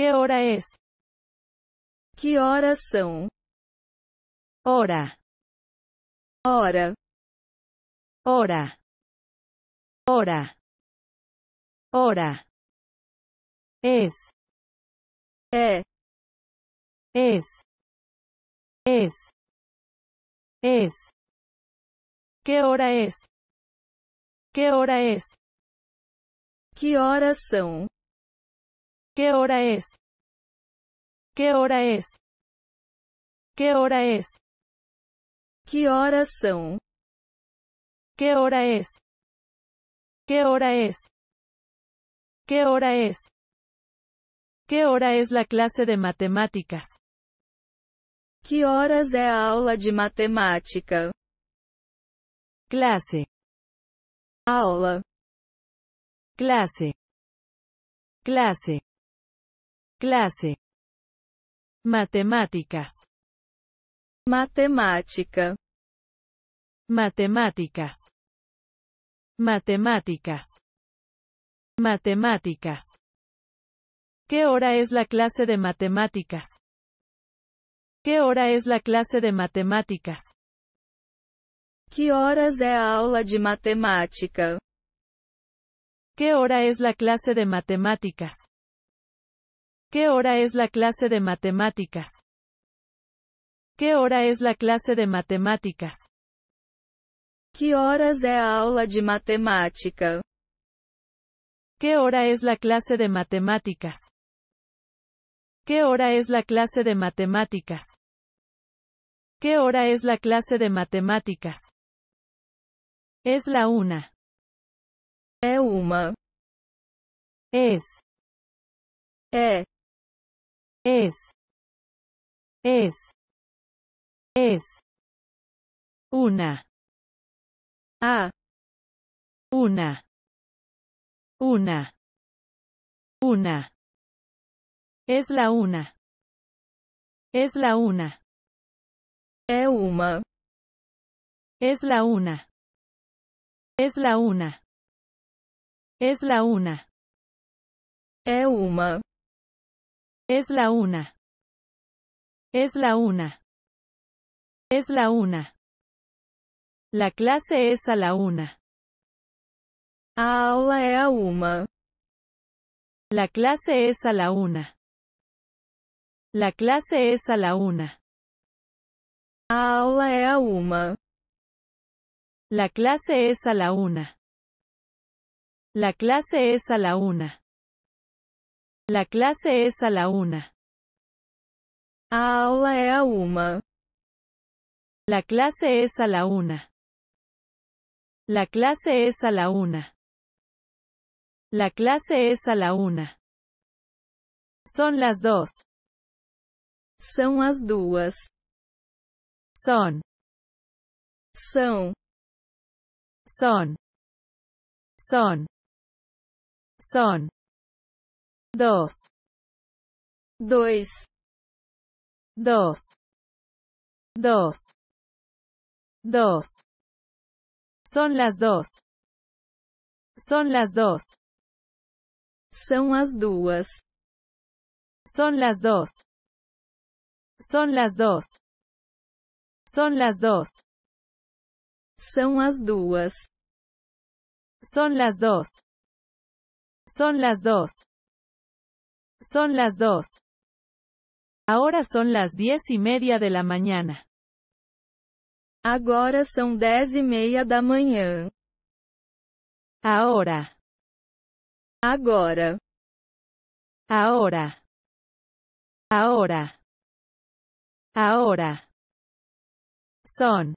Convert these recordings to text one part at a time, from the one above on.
Que hora é? Que horas são? Hora. Hora. Hora. Hora. Hora. Es. É. Es. Es. Es. Que hora é? Que hora é? Que horas são? ¿Qué hora es? ¿Qué hora es? ¿Qué hora es? ¿Qué horas son? ¿Qué hora es? ¿Qué hora es? ¿Qué hora es? ¿Qué hora es la clase de matemáticas? ¿Qué horas es aula de matemática? Clase. Aula. Clase. Clase clase, matemáticas, matemática, matemáticas, matemáticas, matemáticas. ¿Qué hora es la clase de matemáticas? ¿Qué hora es la clase de matemáticas? ¿Qué horas es aula de matemática? ¿Qué hora es la clase de matemáticas? ¿Qué hora es la clase de matemáticas? ¿Qué hora es la clase de matemáticas? ¿Qué horas es aula de matemática? ¿Qué hora es la clase de matemáticas? ¿Qué hora es la clase de matemáticas? ¿Qué hora es la clase de matemáticas? Es la una. Es es es es una a una una una es la una es la una e uma es la una es la una es la una e uma es la una. Es la una. Es la una. La clase es a la una. aula é a La clase es a la una. La clase es a la una. aula é a La clase es a la una. La clase es a la una. La clase es a la una. A aula La clase es a la una. La clase es a la una. La clase es a la una. Son las dos. Son. las dos. Son. Son. Son. Son. Dos, dos, dos, dos, dos. Son las dos. Son las dos. son las dos, Son las dos. Son las dos. Son las dos. son las dos. Son las dos. Son las dos. Son las dos. Ahora son las diez y media de la mañana. son son y e media de la mañana Ahora. ahora Ahora. Ahora. Ahora. Son.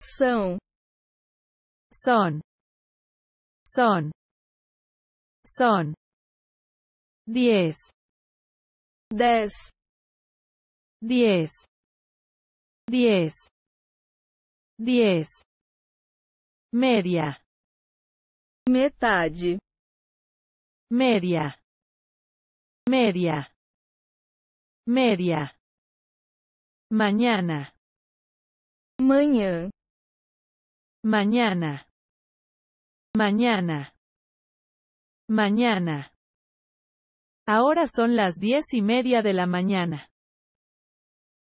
son Son. Son. Son diez, diez, diez, diez, diez, media, metade, media, media, media, mañana, mañana, mañana, mañana Ahora son las diez y media de la mañana.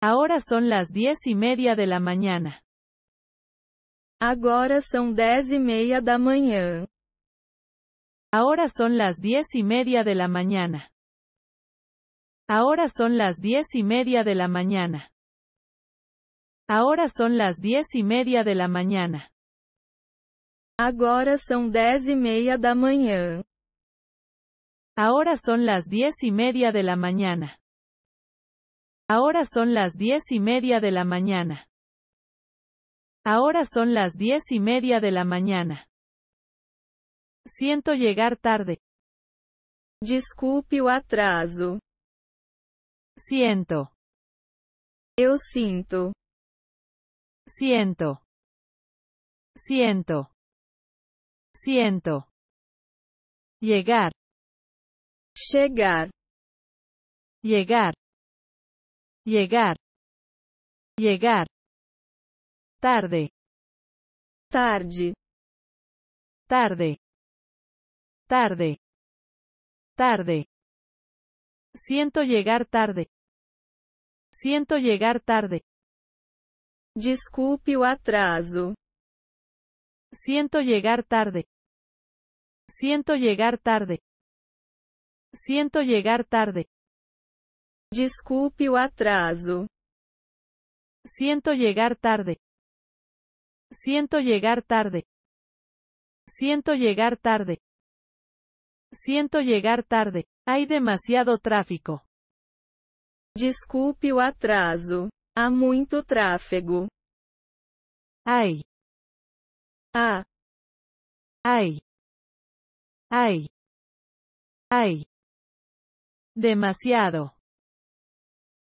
Ahora son las diez y media de la mañana. Agora diez y e media de da mañana. Ahora son las diez y media de la mañana. Ahora son las diez y media de la mañana. Ahora son las diez y media de la mañana. Agora e da Ahora son las diez y media de la mañana. Ahora son las diez y media de la mañana. Ahora son las diez y media de la mañana. Siento llegar tarde. Disculpe o atraso. Siento. Eu sinto. Siento. Siento. Siento. Llegar. Llegar, Llegar. Llegar. Llegar. Tarde. Tarde. Tarde. Tarde. Tarde. Siento llegar tarde. Siento llegar tarde. Disculpe o atraso. Siento llegar tarde. Siento llegar tarde. Siento llegar tarde. Disculpe o atraso. Siento llegar tarde. Siento llegar tarde. Siento llegar tarde. Siento llegar tarde. Hay demasiado tráfico. Disculpe o atraso. Há muito tráfego. Hay. Ah. Ay. Ay. Ay. Demasiado.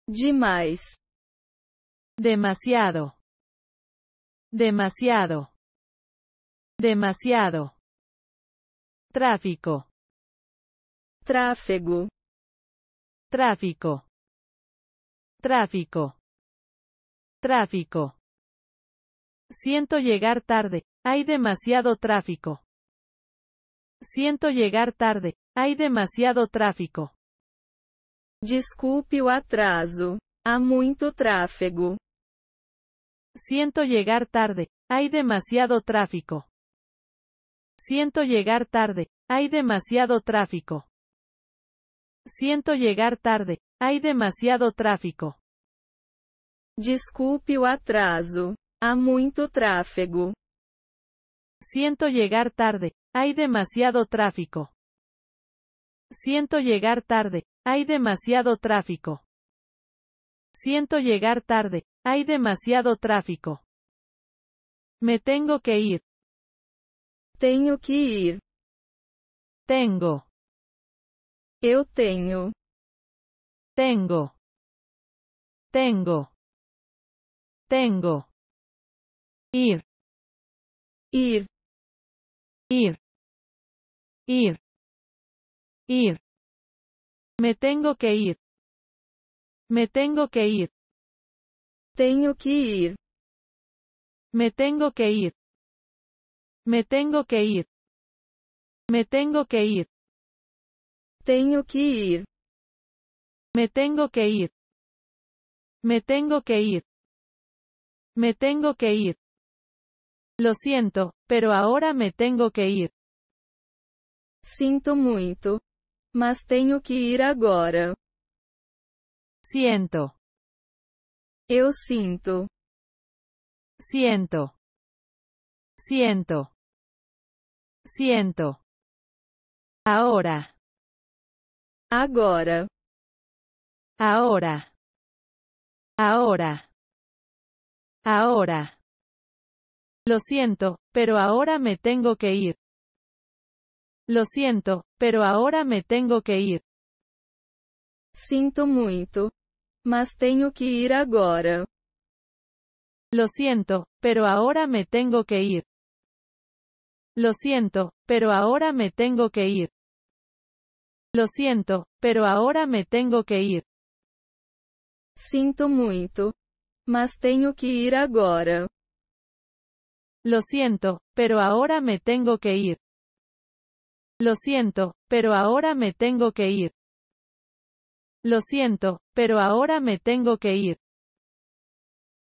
Demasiado. Demasiado. Demasiado. Tráfico. Tráfego. Tráfico. Tráfico. Tráfico. Siento llegar tarde. Hay demasiado tráfico. Siento llegar tarde. Hay demasiado tráfico. Disculpe o atraso. Há muito tráfego. Siento llegar tarde. Hay demasiado tráfico. Siento llegar tarde. Hay demasiado tráfico. Siento llegar tarde. Hay demasiado tráfico. Disculpe o atraso. Há muito tráfego. Siento llegar tarde. Hay demasiado tráfico. Siento llegar tarde. Hay demasiado tráfico. Siento llegar tarde. Hay demasiado tráfico. Me tengo que ir. Tengo que ir. Tengo. Eu tenho. Tengo. Tengo. Tengo. Ir. Ir. Ir. Ir. Ir. Me tengo que ir. Me tengo que ir. Tengo que ir. Me tengo que ir. Me tengo que ir. Me tengo que ir. Tengo que ir. Me tengo que ir. Me tengo que ir. Me tengo que ir. Lo siento, pero ahora me tengo que ir. Siento mucho. Mas tenho que ir agora. Siento. Eu siento Siento. Siento. Siento. Ahora. Agora. Ahora. Ahora. Ahora. Lo siento, pero ahora me tengo que ir. Lo siento, pero ahora me tengo que ir. Sinto muito, mas tenho que ir agora. Lo siento, pero ahora me tengo que ir. Lo siento, pero ahora me tengo que ir. Lo siento, pero ahora me tengo que ir. Sinto muito, mas tenho que ir agora. Lo siento, pero ahora me tengo que ir. Lo siento, pero ahora me tengo que ir. Lo siento, pero ahora me tengo que ir.